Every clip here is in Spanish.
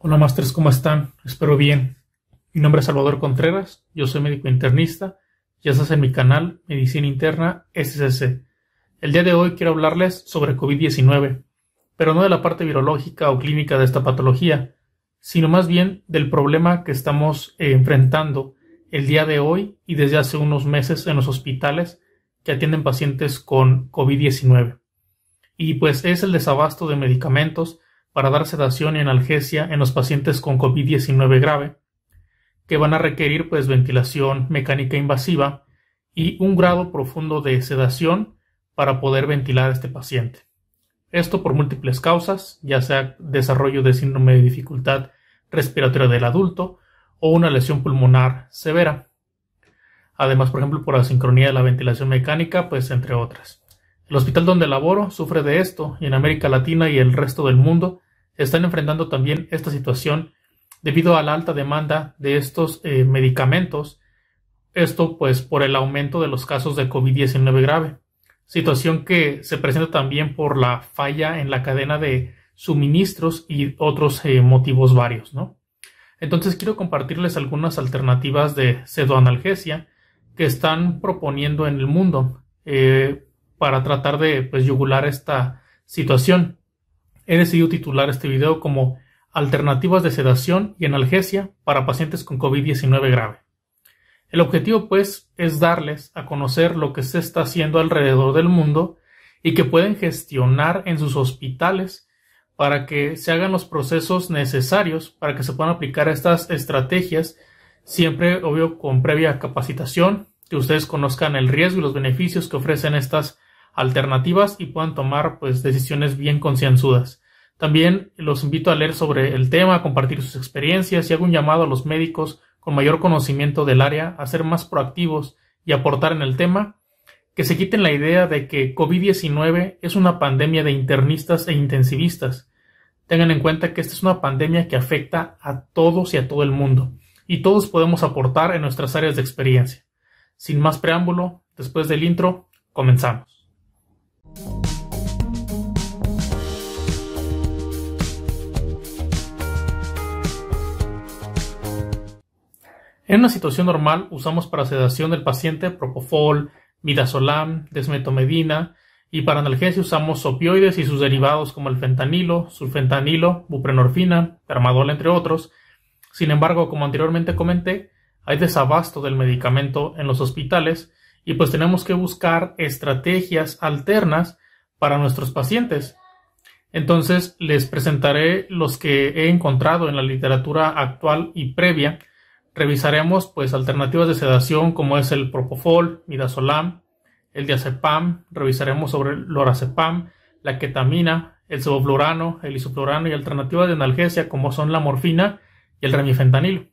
Hola Masters, ¿cómo están? Espero bien. Mi nombre es Salvador Contreras, yo soy médico internista Ya estás en mi canal Medicina Interna SCC. El día de hoy quiero hablarles sobre COVID-19, pero no de la parte virológica o clínica de esta patología, sino más bien del problema que estamos eh, enfrentando el día de hoy y desde hace unos meses en los hospitales que atienden pacientes con COVID-19. Y pues es el desabasto de medicamentos para dar sedación y analgesia en los pacientes con COVID-19 grave, que van a requerir pues ventilación mecánica invasiva y un grado profundo de sedación para poder ventilar a este paciente. Esto por múltiples causas, ya sea desarrollo de síndrome de dificultad respiratoria del adulto o una lesión pulmonar severa. Además, por ejemplo, por la sincronía de la ventilación mecánica, pues entre otras. El hospital donde laboro sufre de esto y en América Latina y el resto del mundo están enfrentando también esta situación debido a la alta demanda de estos eh, medicamentos. Esto pues por el aumento de los casos de COVID-19 grave, situación que se presenta también por la falla en la cadena de suministros y otros eh, motivos varios, ¿no? Entonces quiero compartirles algunas alternativas de pseudoanalgesia que están proponiendo en el mundo eh, para tratar de pues, yugular esta situación he decidido titular este video como Alternativas de sedación y analgesia para pacientes con COVID-19 grave. El objetivo, pues, es darles a conocer lo que se está haciendo alrededor del mundo y que pueden gestionar en sus hospitales para que se hagan los procesos necesarios para que se puedan aplicar estas estrategias, siempre, obvio, con previa capacitación, que ustedes conozcan el riesgo y los beneficios que ofrecen estas alternativas y puedan tomar pues decisiones bien concienzudas. También los invito a leer sobre el tema, a compartir sus experiencias y hago un llamado a los médicos con mayor conocimiento del área a ser más proactivos y aportar en el tema, que se quiten la idea de que COVID-19 es una pandemia de internistas e intensivistas. Tengan en cuenta que esta es una pandemia que afecta a todos y a todo el mundo, y todos podemos aportar en nuestras áreas de experiencia. Sin más preámbulo, después del intro, comenzamos. En una situación normal usamos para sedación del paciente propofol, midazolam, desmetomedina y para analgesia usamos opioides y sus derivados como el fentanilo, sulfentanilo, buprenorfina, tramadol entre otros. Sin embargo, como anteriormente comenté, hay desabasto del medicamento en los hospitales y pues tenemos que buscar estrategias alternas para nuestros pacientes. Entonces les presentaré los que he encontrado en la literatura actual y previa. Revisaremos pues alternativas de sedación como es el propofol, midazolam, el diazepam, revisaremos sobre el lorazepam, la ketamina, el sevoflurano, el isoflurano y alternativas de analgesia como son la morfina y el remifentanilo.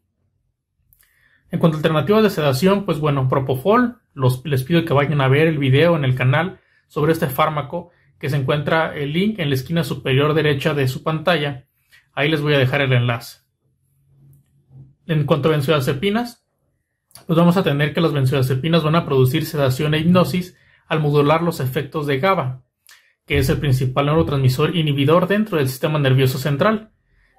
En cuanto a alternativas de sedación, pues bueno, Propofol, les pido que vayan a ver el video en el canal sobre este fármaco que se encuentra el link en la esquina superior derecha de su pantalla. Ahí les voy a dejar el enlace. En cuanto a benzodiazepinas, pues vamos a tener que las benzodiazepinas van a producir sedación e hipnosis al modular los efectos de GABA, que es el principal neurotransmisor inhibidor dentro del sistema nervioso central.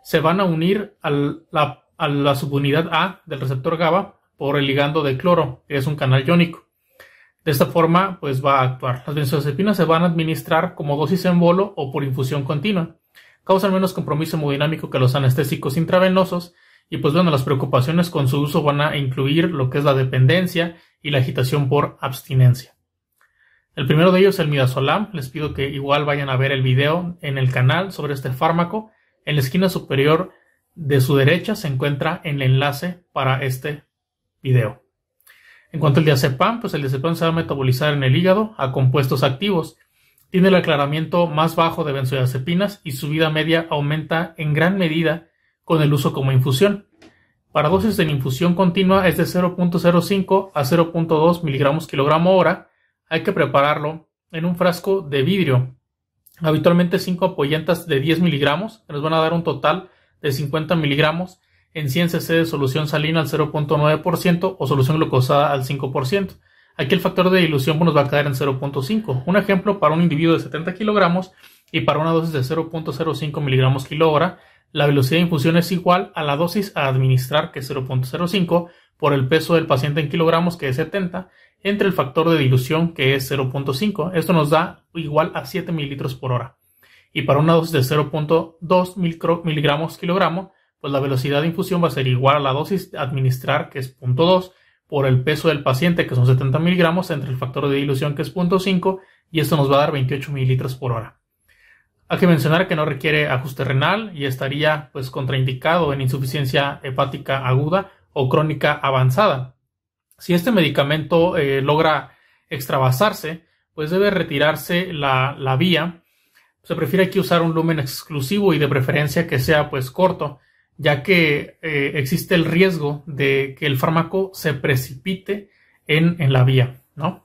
Se van a unir a la a la subunidad A del receptor GABA por el ligando de cloro, que es un canal iónico. De esta forma, pues va a actuar. Las benzodiazepinas se van a administrar como dosis en bolo o por infusión continua. Causan menos compromiso hemodinámico que los anestésicos intravenosos y pues bueno, las preocupaciones con su uso van a incluir lo que es la dependencia y la agitación por abstinencia. El primero de ellos es el midazolam. Les pido que igual vayan a ver el video en el canal sobre este fármaco. En la esquina superior de su derecha se encuentra el enlace para este video. En cuanto al diazepam, pues el diazepam se va a metabolizar en el hígado a compuestos activos. Tiene el aclaramiento más bajo de benzodiazepinas y su vida media aumenta en gran medida con el uso como infusión. Para dosis en infusión continua es de 0.05 a 0.2 miligramos kilogramo hora. Hay que prepararlo en un frasco de vidrio, habitualmente 5 apoyentas de 10 miligramos, nos van a dar un total de 50 miligramos en 100 cc de solución salina al 0.9% o solución glucosada al 5%. Aquí el factor de dilución pues, nos va a caer en 0.5. Un ejemplo para un individuo de 70 kilogramos y para una dosis de 0.05 miligramos kilo la velocidad de infusión es igual a la dosis a administrar, que es 0.05, por el peso del paciente en kilogramos, que es 70, entre el factor de dilución, que es 0.5. Esto nos da igual a 7 mililitros por hora y para una dosis de 0.2 miligramos kilogramo, pues la velocidad de infusión va a ser igual a la dosis administrar, que es 0.2, por el peso del paciente, que son 70 miligramos, entre el factor de dilución, que es 0.5, y esto nos va a dar 28 mililitros por hora. Hay que mencionar que no requiere ajuste renal y estaría pues contraindicado en insuficiencia hepática aguda o crónica avanzada. Si este medicamento eh, logra extravasarse, pues debe retirarse la, la vía se prefiere aquí usar un lumen exclusivo y de preferencia que sea pues corto, ya que eh, existe el riesgo de que el fármaco se precipite en, la vía, ¿no?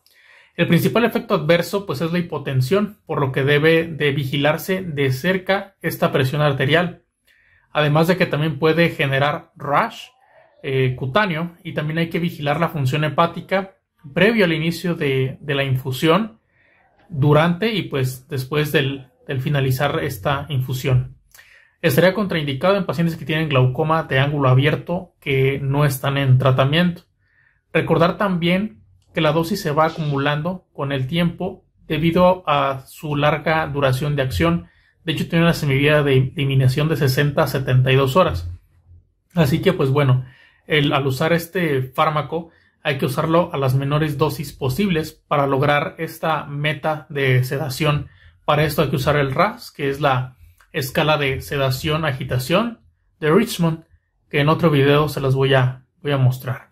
El principal efecto adverso pues es la hipotensión, por lo que debe de vigilarse de cerca esta presión arterial. Además de que también puede generar rash eh, cutáneo y también hay que vigilar la función hepática previo al inicio de, de la infusión, durante y pues después del, el finalizar esta infusión. Estaría contraindicado en pacientes que tienen glaucoma de ángulo abierto que no están en tratamiento. Recordar también que la dosis se va acumulando con el tiempo debido a su larga duración de acción. De hecho, tiene una semivida de eliminación de 60 a 72 horas. Así que, pues bueno, al usar este fármaco hay que usarlo a las menores dosis posibles para lograr esta meta de sedación para esto hay que usar el RAS, que es la escala de sedación-agitación de Richmond, que en otro video se las voy a, mostrar.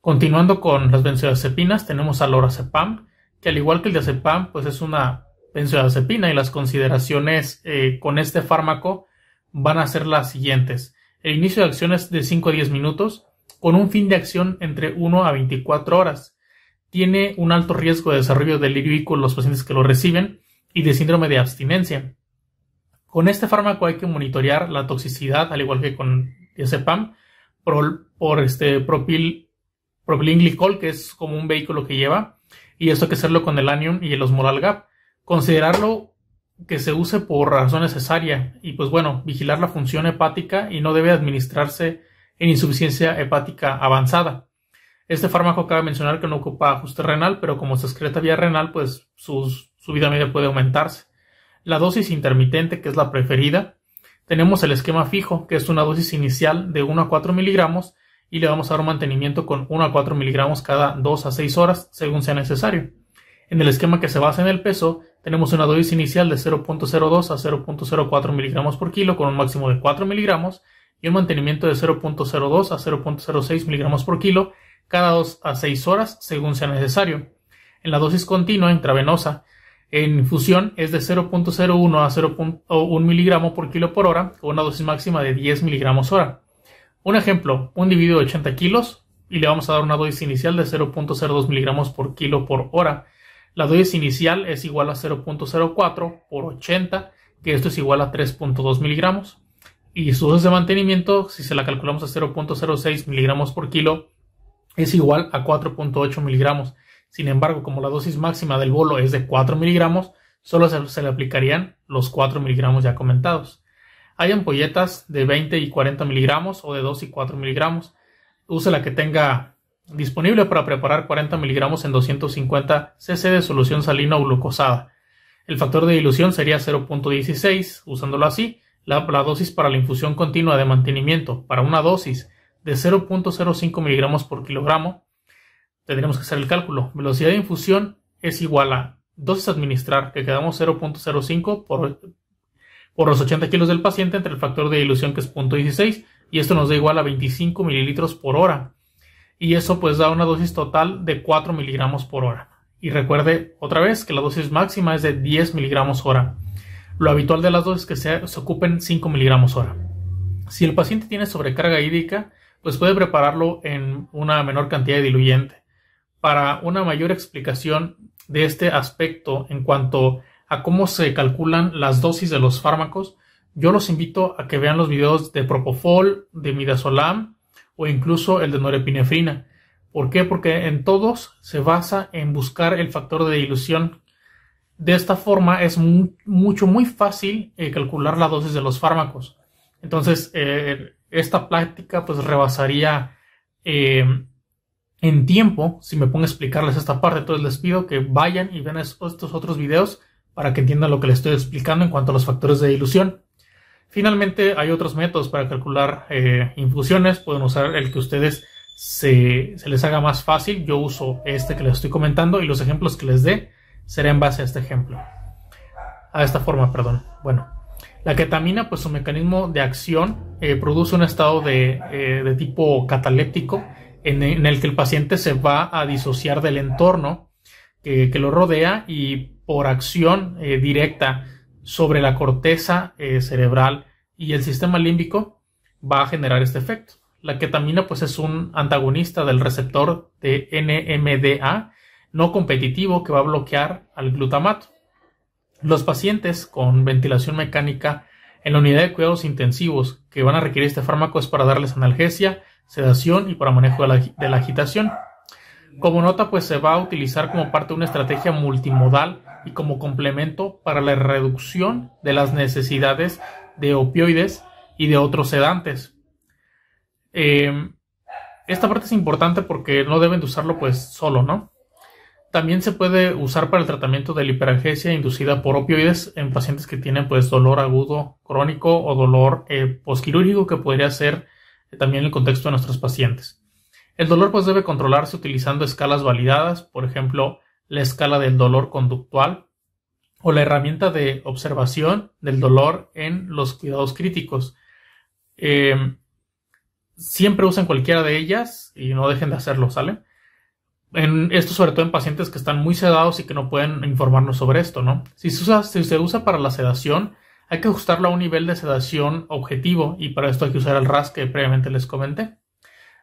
Continuando con las benzodiazepinas, tenemos al lorazepam, que al igual que el diazepam, pues es una benzodiazepina y las consideraciones eh, con este fármaco van a ser las siguientes. El inicio de acción es de 5 a 10 minutos, con un fin de acción entre 1 a 24 horas. Tiene un alto riesgo de desarrollo de delirio con los pacientes que lo reciben, y de síndrome de abstinencia. Con este fármaco hay que monitorear la toxicidad, al igual que con diazepam, por, por este propil, Glicol. que es como un vehículo que lleva, y esto hay que hacerlo con el anion y el osmolal gap. Considerarlo que se use por razón necesaria y pues bueno, vigilar la función hepática y no debe administrarse en insuficiencia hepática avanzada. Este fármaco cabe mencionar que no ocupa ajuste renal, pero como se excreta vía renal, pues sus su vida media puede aumentarse. La dosis intermitente, que es la preferida, tenemos el esquema fijo, que es una dosis inicial de 1 a 4 miligramos y le vamos a dar un mantenimiento con 1 a 4 miligramos cada 2 a 6 horas, según sea necesario. En el esquema que se basa en el peso, tenemos una dosis inicial de 0.02 a 0.04 miligramos por kilo con un máximo de 4 miligramos y un mantenimiento de 0.02 a 0.06 miligramos por kilo cada 2 a 6 horas según sea necesario. En la dosis continua intravenosa en fusión es de 0.01 a 0.1 miligramos por kilo por hora con una dosis máxima de 10 miligramos hora. Un ejemplo, un individuo de 80 kilos y le vamos a dar una dosis inicial de 0.02 miligramos por kilo por hora. La dosis inicial es igual a 0.04 por 80, que esto es igual a 3.2 miligramos. Y su dosis de mantenimiento, si se la calculamos a 0.06 miligramos por kilo, es igual a 4.8 miligramos. Sin embargo, como la dosis máxima del bolo es de 4 miligramos, solo se, le aplicarían los 4 miligramos ya comentados. Hay ampolletas de 20 y 40 miligramos o de 2 y 4 miligramos. Use la que tenga disponible para preparar 40 miligramos en 250 cc de solución salina o glucosada. El factor de dilución sería 0.16, usándolo así, la, la, dosis para la infusión continua de mantenimiento para una dosis de 0.05 miligramos por kilogramo tendríamos que hacer el cálculo. Velocidad de infusión es igual a dosis administrar, que quedamos 0.05 por, los 80 kilos del paciente entre el factor de dilución que es 0.16 y esto nos da igual a 25 mililitros por hora. Y eso pues da una dosis total de 4 miligramos por hora. Y recuerde otra vez que la dosis máxima es de 10 miligramos hora. Lo habitual de las dosis es que se, se ocupen 5 miligramos hora. Si el paciente tiene sobrecarga hídrica, pues puede prepararlo en una menor cantidad de diluyente para una mayor explicación de este aspecto en cuanto a cómo se calculan las dosis de los fármacos, yo los invito a que vean los videos de Propofol, de Midazolam o incluso el de norepinefrina. ¿Por qué? Porque en todos se basa en buscar el factor de dilución. De esta forma es mucho, muy fácil eh, calcular la dosis de los fármacos. Entonces, eh, esta práctica pues rebasaría eh, en tiempo si me pongo a explicarles esta parte. Entonces les pido que vayan y vean estos otros videos para que entiendan lo que les estoy explicando en cuanto a los factores de dilución. Finalmente, hay otros métodos para calcular eh, infusiones. Pueden usar el que ustedes se, les haga más fácil. Yo uso este que les estoy comentando y los ejemplos que les dé será en base a este ejemplo. A esta forma, perdón. Bueno, la ketamina, pues su mecanismo de acción eh, produce un estado de, eh, de tipo cataléptico en, el que el paciente se va a disociar del entorno que, lo rodea y por acción eh, directa sobre la corteza eh, cerebral y el sistema límbico va a generar este efecto. La ketamina pues es un antagonista del receptor de NMDA no competitivo que va a bloquear al glutamato. Los pacientes con ventilación mecánica en la unidad de cuidados intensivos que van a requerir este fármaco es para darles analgesia sedación y para manejo de la, agitación. Como nota, pues se va a utilizar como parte de una estrategia multimodal y como complemento para la reducción de las necesidades de opioides y de otros sedantes. Em, esta parte es importante porque no deben de usarlo pues solo, ¿no? También se puede usar para el tratamiento de la hiperalgesia inducida por opioides en pacientes que tienen pues dolor agudo crónico o dolor eh, posquirúrgico que podría ser eh, también el contexto de nuestros pacientes. El dolor pues debe controlarse utilizando escalas validadas, por ejemplo, la escala del dolor conductual o la herramienta de observación del dolor en los cuidados críticos. Eh, siempre usen cualquiera de ellas y no dejen de hacerlo, ¿sale? En esto sobre todo en pacientes que están muy sedados y que no pueden informarnos sobre esto, ¿no? Si se usa, si se usa para la sedación, hay que ajustarlo a un nivel de sedación objetivo y para esto hay que usar el RAS que previamente les comenté.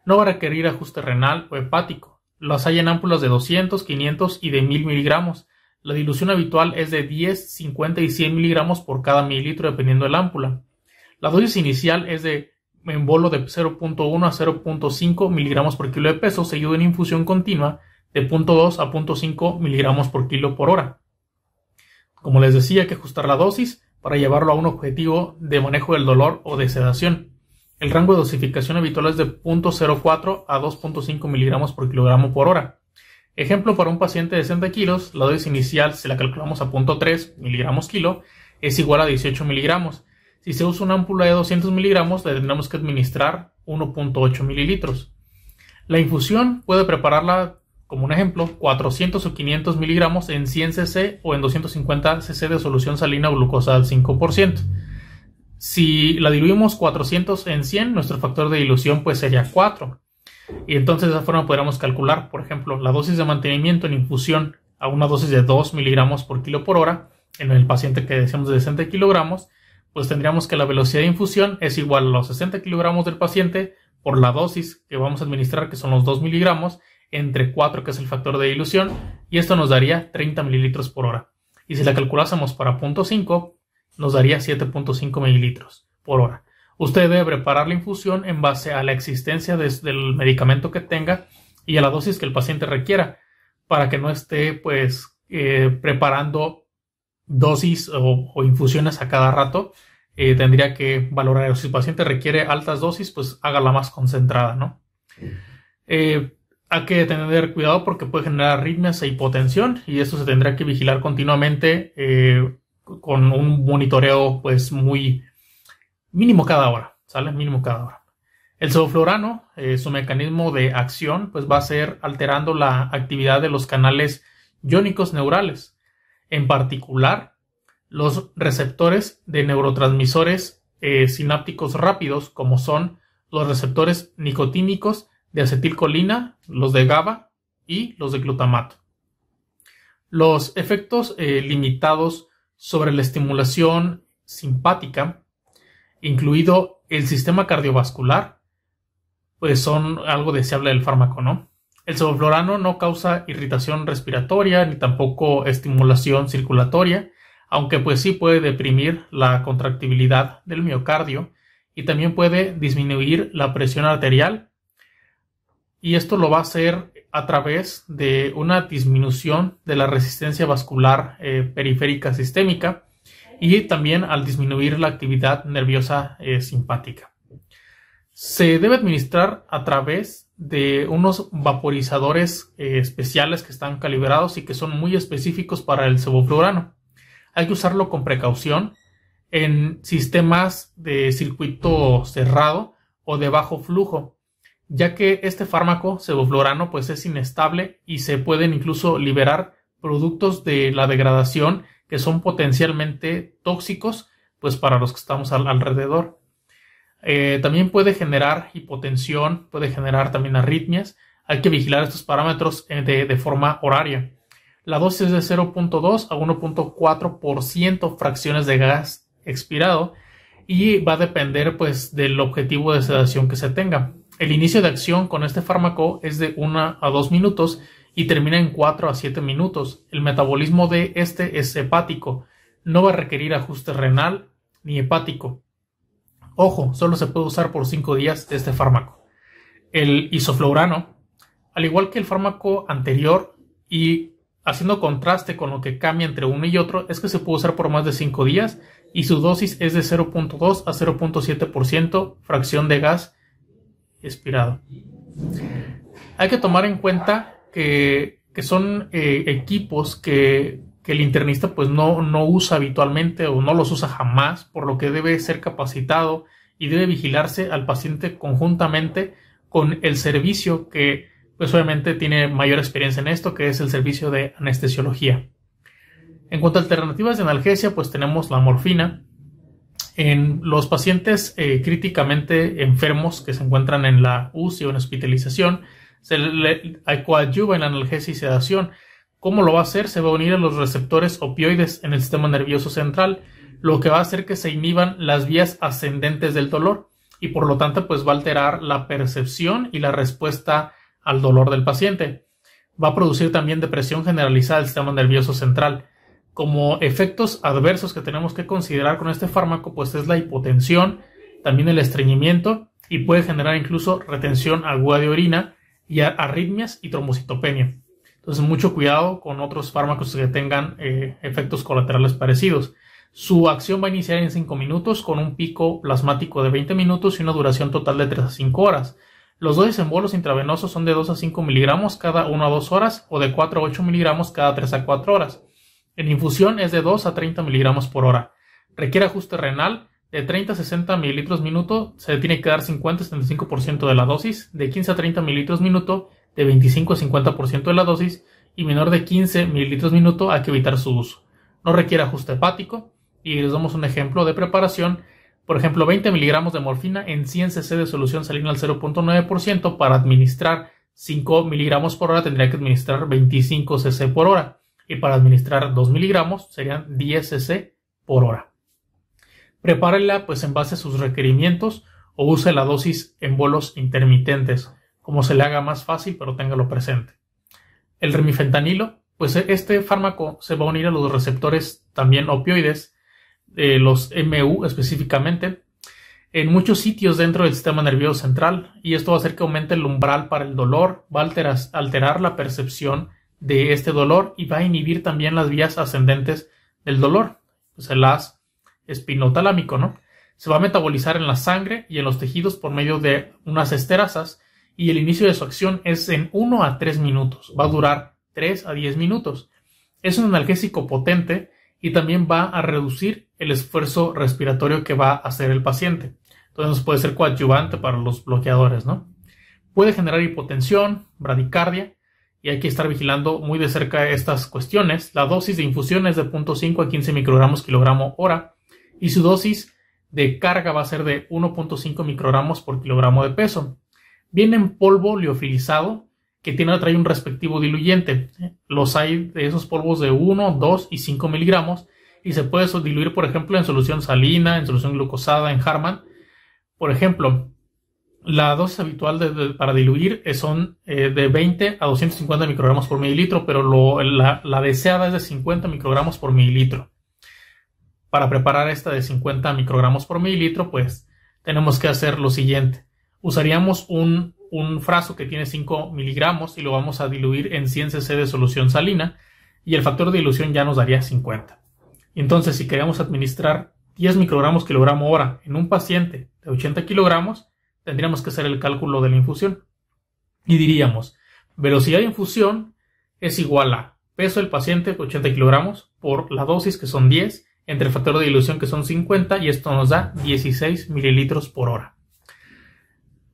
No va a requerir ajuste renal o hepático. Las hay en ámpulas de 200, 500 y de 1000 miligramos. La dilución habitual es de 10, 50 y 100 miligramos por cada mililitro dependiendo de la ámpula. La dosis inicial es de en bolo de 0.1 a 0.5 miligramos por kilo de peso, seguido de una infusión continua de 0.2 a 0.5 miligramos por kilo por hora. Como les decía, hay que ajustar la dosis para llevarlo a un objetivo de manejo del dolor o de sedación. El rango de dosificación habitual es de 0.04 a 2.5 miligramos por kilogramo por hora. Ejemplo, para un paciente de 60 kilos, la dosis inicial, si la calculamos a 0.3 miligramos kilo, es igual a 18 miligramos. Si se usa una ámpula de 200 miligramos, le tendremos que administrar 1.8 mililitros. La infusión puede prepararla como un ejemplo, 400 o 500 miligramos en 100 cc o en 250 cc de solución salina o glucosa al 5%. Si la diluimos 400 en 100, nuestro factor de dilución pues sería 4. Y entonces de esa forma podríamos calcular, por ejemplo, la dosis de mantenimiento en infusión a una dosis de 2 miligramos por kilo por hora en el paciente que decíamos de 60 kilogramos, pues tendríamos que la velocidad de infusión es igual a los 60 kilogramos del paciente por la dosis que vamos a administrar, que son los 2 miligramos, entre 4, que es el factor de dilución, y esto nos daría 30 mililitros por hora. Y si la calculásemos para 0.5, nos daría 7.5 mililitros por hora. Usted debe preparar la infusión en base a la existencia del medicamento que tenga y a la dosis que el paciente requiera, para que no esté pues eh, preparando dosis o, infusiones a cada rato. Eh, tendría que valorar si el paciente requiere altas dosis, pues hágala más concentrada, ¿no? Eh, hay que tener cuidado porque puede generar arritmias e hipotensión y eso se tendrá que vigilar continuamente eh, con un monitoreo pues muy mínimo cada hora, ¿sale? Mínimo cada hora. El sodoflorano, eh, su mecanismo de acción pues va a ser alterando la actividad de los canales iónicos neurales, en particular los receptores de neurotransmisores eh, sinápticos rápidos como son los receptores nicotínicos de acetilcolina, los de GABA y los de glutamato. Los efectos eh, limitados sobre la estimulación simpática, incluido el sistema cardiovascular, pues son algo deseable del fármaco, ¿no? El seboflorano no causa irritación respiratoria ni tampoco estimulación circulatoria, aunque pues sí puede deprimir la contractibilidad del miocardio y también puede disminuir la presión arterial y esto lo va a hacer a través de una disminución de la resistencia vascular eh, periférica sistémica y también al disminuir la actividad nerviosa eh, simpática. Se debe administrar a través de unos vaporizadores eh, especiales que están calibrados y que son muy específicos para el sevoflurano. Hay que usarlo con precaución en sistemas de circuito cerrado o de bajo flujo ya que este fármaco sevoflurano pues es inestable y se pueden incluso liberar productos de la degradación que son potencialmente tóxicos pues para los que estamos alrededor. Eh, también puede generar hipotensión, puede generar también arritmias. Hay que vigilar estos parámetros eh, de, forma horaria. La dosis es de 0.2 a 1.4% fracciones de gas expirado y va a depender pues del objetivo de sedación que se tenga. El inicio de acción con este fármaco es de 1 a 2 minutos y termina en 4 a 7 minutos. El metabolismo de este es hepático, no va a requerir ajuste renal ni hepático. Ojo, solo se puede usar por 5 días este fármaco. El isoflurano, al igual que el fármaco anterior y haciendo contraste con lo que cambia entre uno y otro, es que se puede usar por más de 5 días y su dosis es de 0.2 a 0.7% fracción de gas inspirado. Hay que tomar en cuenta que, son eh, equipos que, el internista pues no, no usa habitualmente o no los usa jamás, por lo que debe ser capacitado y debe vigilarse al paciente conjuntamente con el servicio que pues obviamente tiene mayor experiencia en esto, que es el servicio de anestesiología. En cuanto a alternativas de analgesia, pues tenemos la morfina, en los pacientes eh, críticamente enfermos que se encuentran en la UCI o en hospitalización, se le coadyuva en analgesia y sedación. ¿Cómo lo va a hacer? Se va a unir a los receptores opioides en el sistema nervioso central, lo que va a hacer que se inhiban las vías ascendentes del dolor y por lo tanto pues va a alterar la percepción y la respuesta al dolor del paciente. Va a producir también depresión generalizada del sistema nervioso central como efectos adversos que tenemos que considerar con este fármaco, pues es la hipotensión, también el estreñimiento y puede generar incluso retención aguda de orina y arritmias y trombocitopenia. Entonces, mucho cuidado con otros fármacos que tengan eh, efectos colaterales parecidos. Su acción va a iniciar en 5 minutos con un pico plasmático de 20 minutos y una duración total de 3 a 5 horas. Los dosis en intravenosos son de 2 a 5 miligramos cada 1 a 2 horas o de 4 a 8 miligramos cada 3 a 4 horas. En infusión es de 2 a 30 miligramos por hora. Requiere ajuste renal de 30 a 60 mililitros minuto. Se tiene que dar 50 a 75% de la dosis. De 15 a 30 mililitros minuto. De 25 a 50% de la dosis. Y menor de 15 mililitros minuto hay que evitar su uso. No requiere ajuste hepático. Y les damos un ejemplo de preparación. Por ejemplo, 20 miligramos de morfina en 100 cc de solución salina al 0.9% para administrar 5 miligramos por hora tendría que administrar 25 cc por hora y para administrar 2 miligramos serían 10 cc por hora. Prepárenla pues en base a sus requerimientos o use la dosis en bolos intermitentes, como se le haga más fácil, pero téngalo presente. El remifentanilo, pues este fármaco se va a unir a los receptores también opioides, de eh, los MU específicamente, en muchos sitios dentro del sistema nervioso central, y esto va a hacer que aumente el umbral para el dolor, va a alterar la percepción de este dolor y va a inhibir también las vías ascendentes del dolor, se pues el as espinotalámico, ¿no? Se va a metabolizar en la sangre y en los tejidos por medio de unas esterasas y el inicio de su acción es en 1 a 3 minutos, va a durar 3 a 10 minutos. Es un analgésico potente y también va a reducir el esfuerzo respiratorio que va a hacer el paciente. Entonces puede ser coadyuvante para los bloqueadores, ¿no? Puede generar hipotensión, bradicardia y hay que estar vigilando muy de cerca estas cuestiones. La dosis de infusión es de 0.5 a 15 microgramos kilogramo hora y su dosis de carga va a ser de 1.5 microgramos por kilogramo de peso. Viene en polvo liofilizado que tiene traer un respectivo diluyente. Los hay de esos polvos de 1, 2 y 5 miligramos y se puede diluir, por ejemplo, en solución salina, en solución glucosada, en Harman. Por ejemplo, la dosis habitual para diluir eh, son eh, de 20 a 250 microgramos por mililitro, pero la, deseada es de 50 microgramos por mililitro. Para preparar esta de 50 microgramos por mililitro, pues tenemos que hacer lo siguiente. Usaríamos un, un fraso que tiene 5 miligramos y lo vamos a diluir en 100 cc de solución salina y el factor de dilución ya nos daría 50. Entonces, si queremos administrar 10 microgramos kilogramo hora en un paciente de 80 kilogramos, tendríamos que hacer el cálculo de la infusión. Y diríamos, velocidad de infusión es igual a peso del paciente, 80 kilogramos, por la dosis, que son 10, entre el factor de dilución, que son 50, y esto nos da 16 mililitros por hora.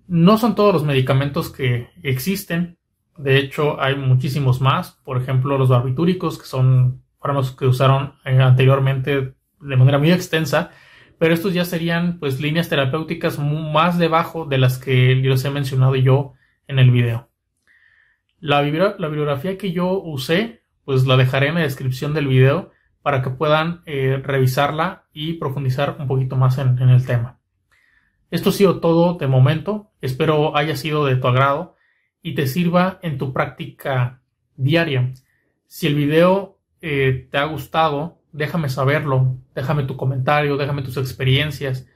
No son todos los medicamentos que existen, de hecho hay muchísimos más, por ejemplo los barbitúricos, que son fármacos que usaron eh, anteriormente de manera muy extensa, pero estos ya serían pues líneas terapéuticas más debajo de las que les he mencionado yo en el video. La, bibliografía que yo usé pues la dejaré en la descripción del video para que puedan eh, revisarla y profundizar un poquito más en, el tema. Esto ha sido todo de momento, espero haya sido de tu agrado y te sirva en tu práctica diaria. Si el video eh, te ha gustado, déjame saberlo, déjame tu comentario, déjame tus experiencias,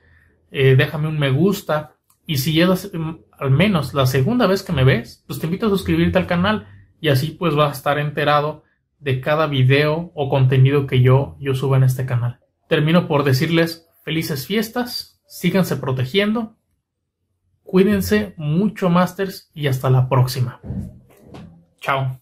eh, déjame un me gusta. Y si es mm, al menos la segunda vez que me ves, pues te invito a suscribirte al canal y así pues vas a estar enterado de cada video o contenido que yo, yo suba en este canal. Termino por decirles felices fiestas, síganse protegiendo, cuídense mucho masters y hasta la próxima. Chao.